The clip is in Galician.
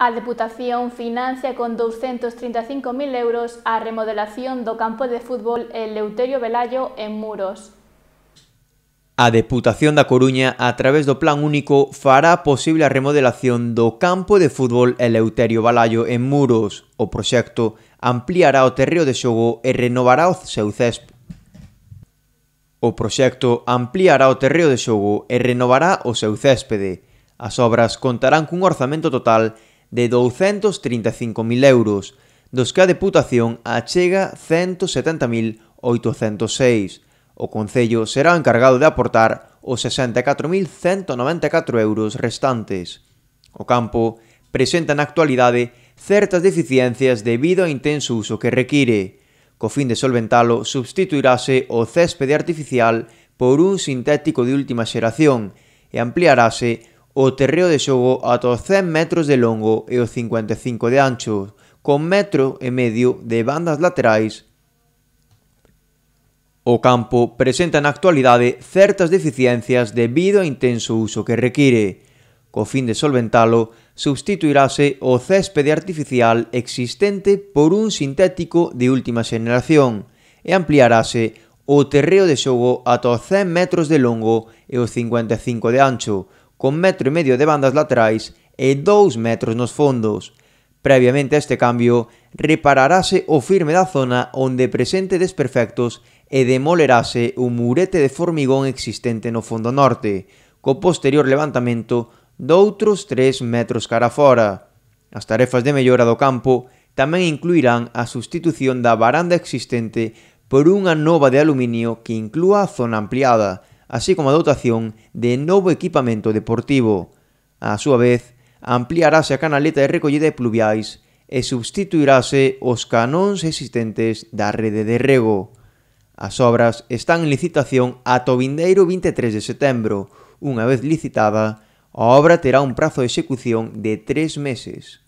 A Deputación financia con 235.000 euros a remodelación do campo de fútbol Eleuterio Velayo en Muros. A Deputación da Coruña, a través do Plan Único, fará posible a remodelación do campo de fútbol Eleuterio Balaio en Muros. O proxecto ampliará o terreo de xogo e renovará o seu césped. O proxecto ampliará o terreo de xogo e renovará o seu céspede. As obras contarán cun orzamento total de 235.000 euros, dos que a Deputación achega 170.806. O Concello será encargado de aportar os 64.194 euros restantes. O campo presenta na actualidade certas deficiencias debido ao intenso uso que require. Co fin de solventalo, substituirase o céspede artificial por un sintético de última xeración e ampliarase O terreo de xogo ata os 100 metros de longo e os 55 de ancho, con metro e medio de bandas laterais. O campo presenta na actualidade certas deficiencias debido ao intenso uso que require. Co fin de solventalo, substituirase o céspede artificial existente por un sintético de última xeneración e ampliarase o terreo de xogo ata os 100 metros de longo e os 55 de ancho, con metro e medio de bandas laterais e 2 metros nos fondos. Previamente a este cambio, repararase o firme da zona onde presente desperfectos e demolerase o murete de formigón existente no fondo norte, co posterior levantamento doutros 3 metros cara fora. As tarefas de mellora do campo tamén incluirán a sustitución da baranda existente por unha nova de aluminio que inclúa a zona ampliada, así como a dotación de novo equipamento deportivo. A súa vez, ampliarase a canaleta de recollida de pluviais e substituirase os canóns existentes da rede de rego. As obras están en licitación ata o vindeiro 23 de setembro. Unha vez licitada, a obra terá un prazo de execución de tres meses.